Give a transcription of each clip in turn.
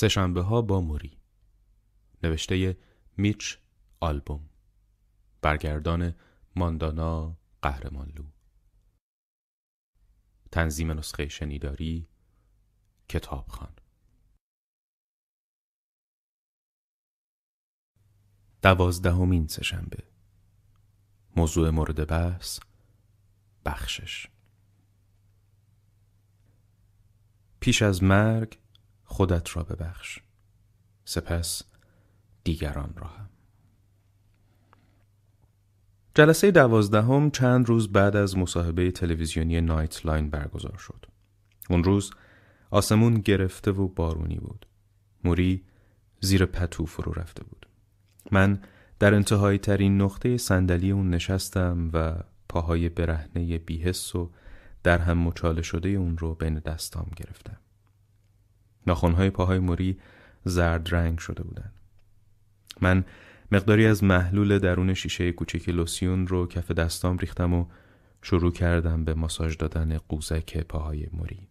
سهشنبه ها با موری نوشته میچ آلبوم برگردان ماندانا قهرمانلو تنظیم نسخه شنیداری کتابخان دوازدهمین سهشنبه موضوع مورد بحث بخشش پیش از مرگ خودت را ببخش سپس دیگران را هم جلسه دوازدهم چند روز بعد از مصاحبه تلویزیونی نایت لاین برگزار شد. اون روز آسمون گرفته و بارونی بود. موری زیر پتو فرو رفته بود. من در انتهای ترین نقطه صندلی اون نشستم و پاهای برهنه بیهس و در هم مچاله شده اون رو بین دستام گرفتم. ناخونهای پاهای موری زرد رنگ شده بودند. من مقداری از محلول درون شیشه کوچک لوسیون رو کف دستام ریختم و شروع کردم به ماساژ دادن قوزک پاهای موری.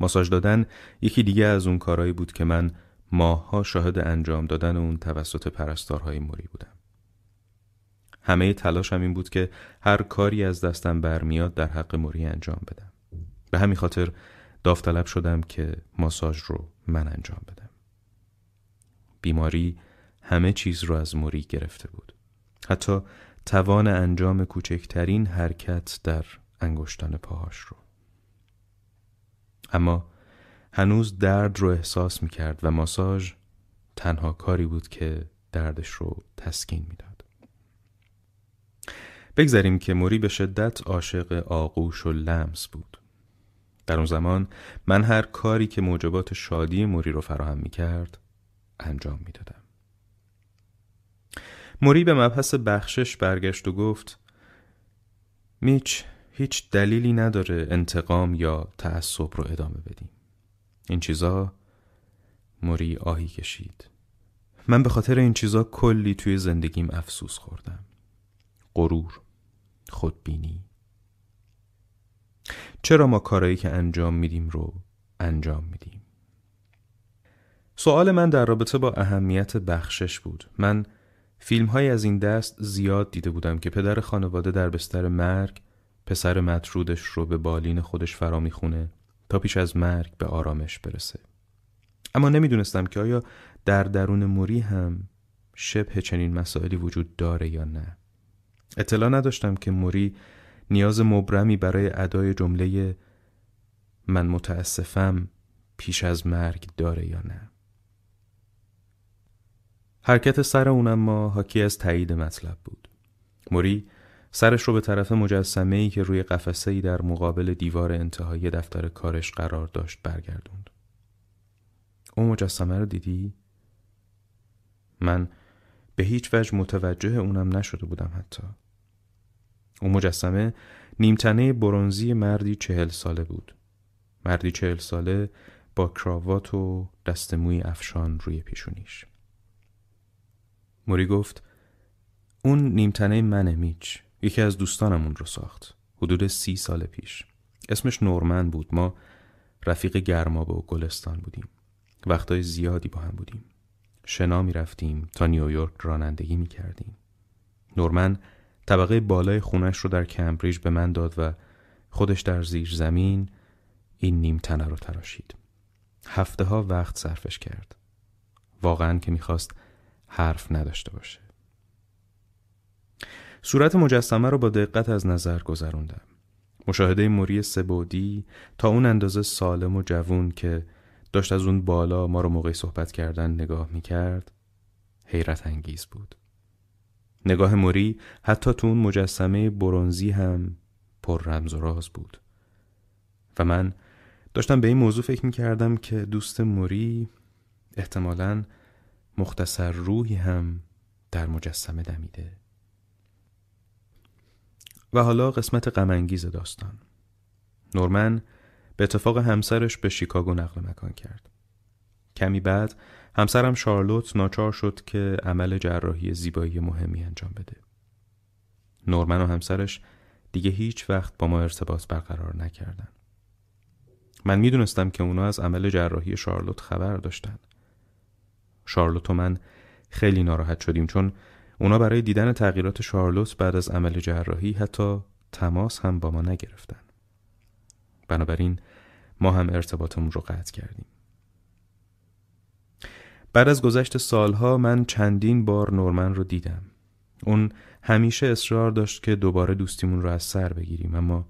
ماساژ دادن یکی دیگه از اون کارهایی بود که من ماهها شاهد انجام دادن اون توسط پرستارهای موری بودم. همه تلاشم این بود که هر کاری از دستم برمیاد در حق موری انجام بدم. به همین خاطر داوطلب شدم که ماساژ رو من انجام بدم. بیماری همه چیز رو از موری گرفته بود. حتی توان انجام کوچکترین حرکت در انگشتان پاهاش رو. اما هنوز درد رو احساس می کرد و ماساژ تنها کاری بود که دردش رو تسکین میداد. بگذاریم که موری به شدت عاشق آغوش و لمس بود. در اون زمان من هر کاری که موجبات شادی موری رو فراهم می کرد انجام می دادم. موری به مبحث بخشش برگشت و گفت میچ هیچ دلیلی نداره انتقام یا تعصب رو ادامه بدیم این چیزا موری آهی کشید من به خاطر این چیزا کلی توی زندگیم افسوس خوردم غرور خودبینی چرا ما کارایی که انجام میدیم رو انجام میدیم سوال من در رابطه با اهمیت بخشش بود من فیلم های از این دست زیاد دیده بودم که پدر خانواده در بستر مرگ پسر مطرودش رو به بالین خودش فرا میخونه تا پیش از مرگ به آرامش برسه اما نمیدونستم که آیا در درون موری هم شبه چنین مسائلی وجود داره یا نه اطلاع نداشتم که موری نیاز مبرمی برای ادای جمله من متاسفم پیش از مرگ داره یا نه حرکت سر اونم ما حاکی از تایید مطلب بود موری سرش رو به طرف مجسمه ای که روی قفسه ای در مقابل دیوار انتهایی دفتر کارش قرار داشت برگردوند اون مجسمه رو دیدی؟ من به هیچ وجه متوجه اونم نشده بودم حتی اون مجسمه نیمتنه برونزی مردی چهل ساله بود. مردی چهل ساله با کراوات و دست موی افشان روی پیشونیش. موری گفت اون نیمتنه منه میچ. یکی از دوستانمون رو ساخت. حدود سی سال پیش. اسمش نورمن بود. ما رفیق گرمابه و گلستان بودیم. وقتای زیادی با هم بودیم. شنا می رفتیم تا نیویورک رانندگی می کردیم. نورمن طبقه بالای خونش رو در کمبریج به من داد و خودش در زیر زمین این نیم تنه رو تراشید. هفته ها وقت صرفش کرد. واقعا که میخواست حرف نداشته باشه. صورت مجسمه رو با دقت از نظر گذروندم. مشاهده موری سبودی تا اون اندازه سالم و جوون که داشت از اون بالا ما رو موقعی صحبت کردن نگاه میکرد حیرت انگیز بود. نگاه موری حتی تو اون مجسمه برونزی هم پر رمز و راز بود و من داشتم به این موضوع فکر می کردم که دوست موری احتمالا مختصر روحی هم در مجسمه دمیده و حالا قسمت غمانگیز داستان نورمن به اتفاق همسرش به شیکاگو نقل مکان کرد کمی بعد همسرم شارلوت ناچار شد که عمل جراحی زیبایی مهمی انجام بده. نورمن و همسرش دیگه هیچ وقت با ما ارتباط برقرار نکردن. من میدونستم که اونا از عمل جراحی شارلوت خبر داشتن. شارلوت و من خیلی ناراحت شدیم چون اونا برای دیدن تغییرات شارلوت بعد از عمل جراحی حتی تماس هم با ما نگرفتن. بنابراین ما هم ارتباطمون رو قطع کردیم. بعد از گذشت سالها من چندین بار نورمن رو دیدم اون همیشه اصرار داشت که دوباره دوستیمون رو از سر بگیریم اما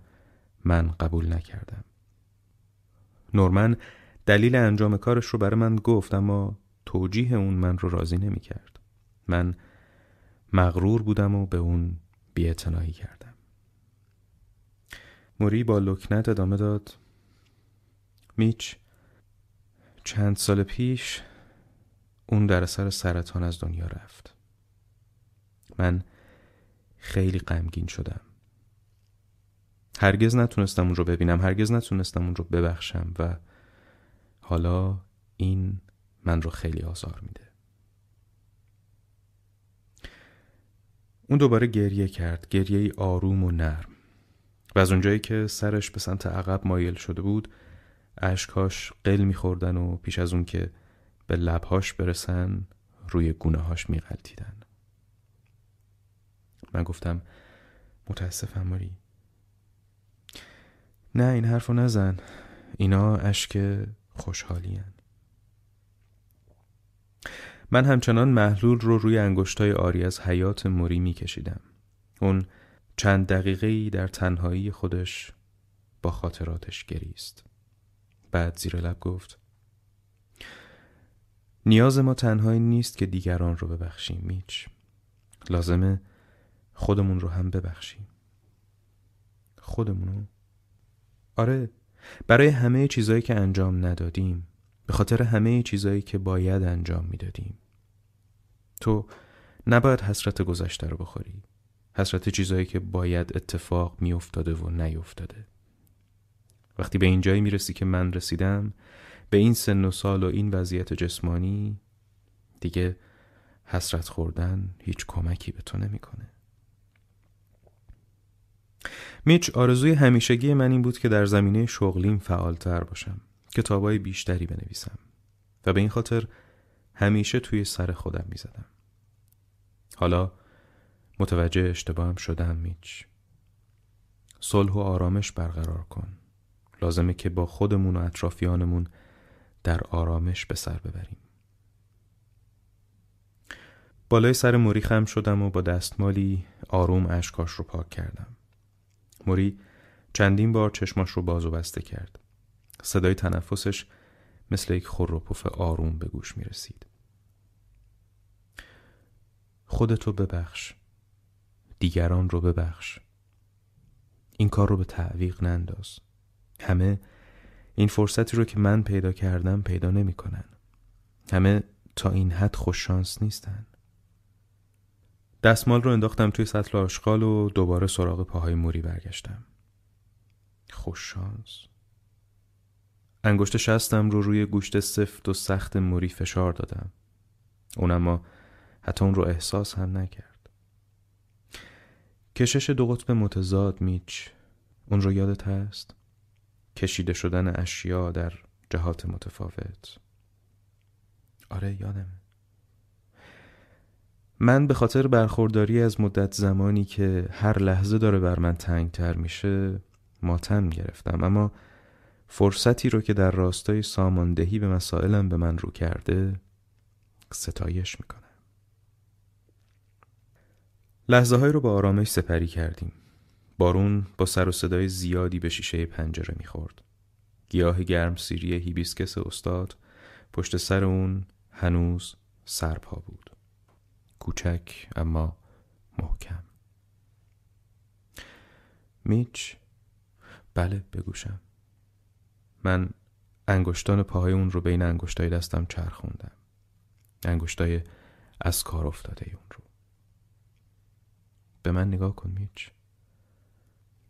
من قبول نکردم نورمن دلیل انجام کارش رو برای من گفت اما توجیه اون من رو راضی نمی کرد. من مغرور بودم و به اون بیعتنائی کردم موری با لکنت ادامه داد میچ چند سال پیش اون در اثر سرطان از دنیا رفت من خیلی غمگین شدم هرگز نتونستم اون رو ببینم هرگز نتونستم اون رو ببخشم و حالا این من رو خیلی آزار میده اون دوباره گریه کرد گریه ای آروم و نرم و از اونجایی که سرش به سمت عقب مایل شده بود اشکاش قل میخوردن و پیش از اون که به لبهاش برسن روی گونه هاش میغلطیدن من گفتم متاسفم ماری نه این حرفو نزن اینا اشک خوشحالی هن. من همچنان محلول رو روی انگشتای آری از حیات موری میکشیدم اون چند دقیقه ای در تنهایی خودش با خاطراتش گریست بعد زیر لب گفت نیاز ما تنها نیست که دیگران رو ببخشیم میچ لازمه خودمون رو هم ببخشیم خودمون رو آره برای همه چیزایی که انجام ندادیم به خاطر همه چیزایی که باید انجام میدادیم تو نباید حسرت گذشته رو بخوری حسرت چیزایی که باید اتفاق میافتاده و نیفتاده وقتی به اینجایی میرسی که من رسیدم به این سن و سال و این وضعیت جسمانی دیگه حسرت خوردن هیچ کمکی به تو نمیکنه. میچ آرزوی همیشگی من این بود که در زمینه شغلیم فعالتر باشم کتابای بیشتری بنویسم و به این خاطر همیشه توی سر خودم میزدم حالا متوجه اشتباهم شدم میچ صلح و آرامش برقرار کن لازمه که با خودمون و اطرافیانمون در آرامش به سر ببریم بالای سر موری خم شدم و با دستمالی آروم اشکاش رو پاک کردم موری چندین بار چشماش رو باز و بسته کرد صدای تنفسش مثل یک خور آروم به گوش می رسید خودتو ببخش دیگران رو ببخش این کار رو به تعویق ننداز همه این فرصتی رو که من پیدا کردم پیدا کنن. همه تا این حد خوششانس نیستن. دستمال رو انداختم توی سطل آشغال و دوباره سراغ پاهای موری برگشتم. خوششانس. انگشت شستم رو روی گوشت سفت و سخت موری فشار دادم. اون اما حتی اون رو احساس هم نکرد. کشش دو قطب متضاد میچ. اون رو یادت هست؟ کشیده شدن اشیا در جهات متفاوت آره یادم من به خاطر برخورداری از مدت زمانی که هر لحظه داره بر من تنگ تر میشه ماتم گرفتم اما فرصتی رو که در راستای ساماندهی به مسائلم به من رو کرده ستایش میکنم لحظه های رو با آرامش سپری کردیم بارون با سر و صدای زیادی به شیشه پنجره میخورد. گیاه گرم سیری هیبیسکس استاد پشت سر اون هنوز سرپا بود. کوچک اما محکم. میچ؟ بله بگوشم. من انگشتان پاهای اون رو بین انگشتای دستم چرخوندم. انگشتای از کار افتاده اون رو. به من نگاه کن میچ.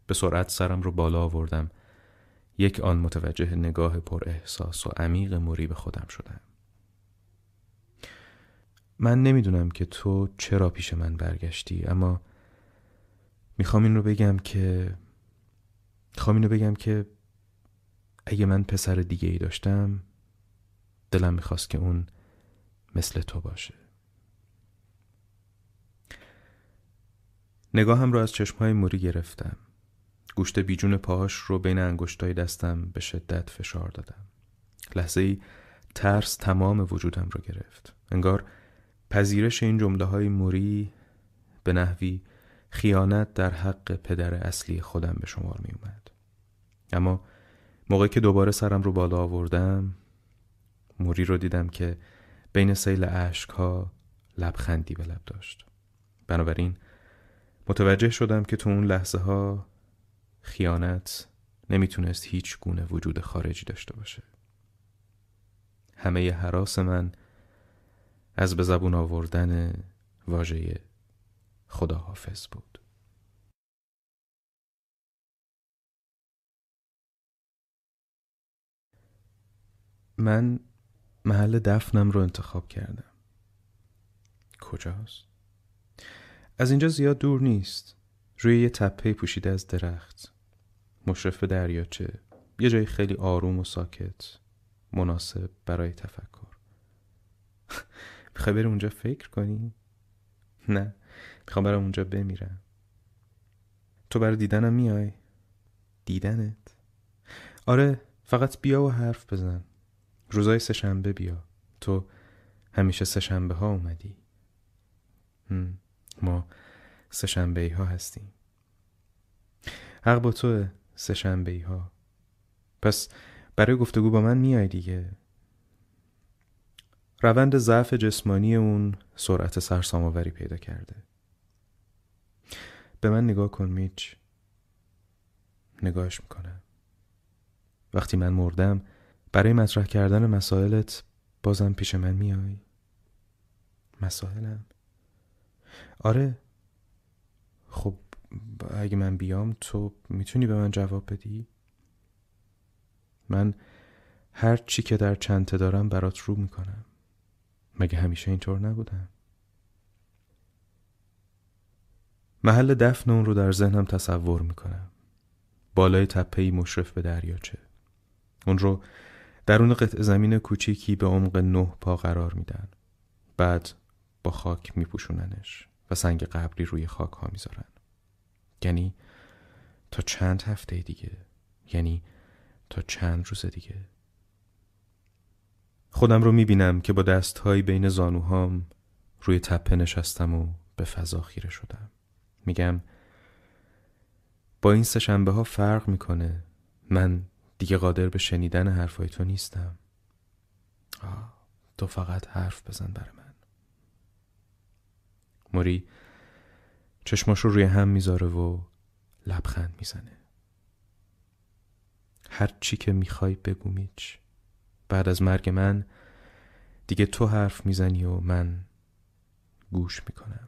به سرعت سرم رو بالا آوردم یک آن متوجه نگاه پر احساس و عمیق موری به خودم شدم من نمیدونم که تو چرا پیش من برگشتی اما میخوام این رو بگم که میخوام این رو بگم که اگه من پسر دیگه ای داشتم دلم میخواست که اون مثل تو باشه نگاهم رو از چشمهای موری گرفتم گوشت بیجون پاهاش رو بین انگشتای دستم به شدت فشار دادم لحظه ای ترس تمام وجودم رو گرفت انگار پذیرش این جمله های موری به نحوی خیانت در حق پدر اصلی خودم به شمار می اومد. اما موقعی که دوباره سرم رو بالا آوردم موری رو دیدم که بین سیل عشق ها لبخندی به لب داشت بنابراین متوجه شدم که تو اون لحظه ها خیانت نمیتونست هیچ گونه وجود خارجی داشته باشه همه حراس من از به زبون آوردن واژه خداحافظ بود من محل دفنم رو انتخاب کردم کجاست؟ از اینجا زیاد دور نیست روی یه تپه پوشیده از درخت مشرف به دریاچه یه جای خیلی آروم و ساکت مناسب برای تفکر میخوای بری اونجا فکر کنی؟ نه میخوام برم اونجا بمیرم تو برای دیدنم میای؟ دیدنت؟ آره فقط بیا و حرف بزن روزای سهشنبه بیا تو همیشه سهشنبه ها اومدی ما سشنبه ای ها هستیم حق با تو سشنبه ها پس برای گفتگو با من میای دیگه روند ضعف جسمانی اون سرعت سرسامآوری پیدا کرده به من نگاه کن میچ نگاهش میکنم وقتی من مردم برای مطرح کردن مسائلت بازم پیش من میای مسائلم آره خب اگه من بیام تو میتونی به من جواب بدی؟ من هر چی که در چنته دارم برات رو میکنم مگه همیشه اینطور نبودم؟ محل دفن اون رو در ذهنم تصور میکنم بالای تپهی مشرف به دریاچه اون رو درون قطع زمین کوچیکی به عمق نه پا قرار میدن بعد با خاک میپوشوننش و سنگ قبری روی خاک ها میذارن یعنی تا چند هفته دیگه یعنی تا چند روز دیگه خودم رو میبینم که با های بین زانوهام روی تپه نشستم و به فضا خیره شدم میگم با این سشنبه ها فرق میکنه من دیگه قادر به شنیدن حرفای تو نیستم آه تو فقط حرف بزن بر من موری چشماش رو روی هم میذاره و لبخند میزنه هر چی که میخوای بگو میچ بعد از مرگ من دیگه تو حرف میزنی و من گوش میکنم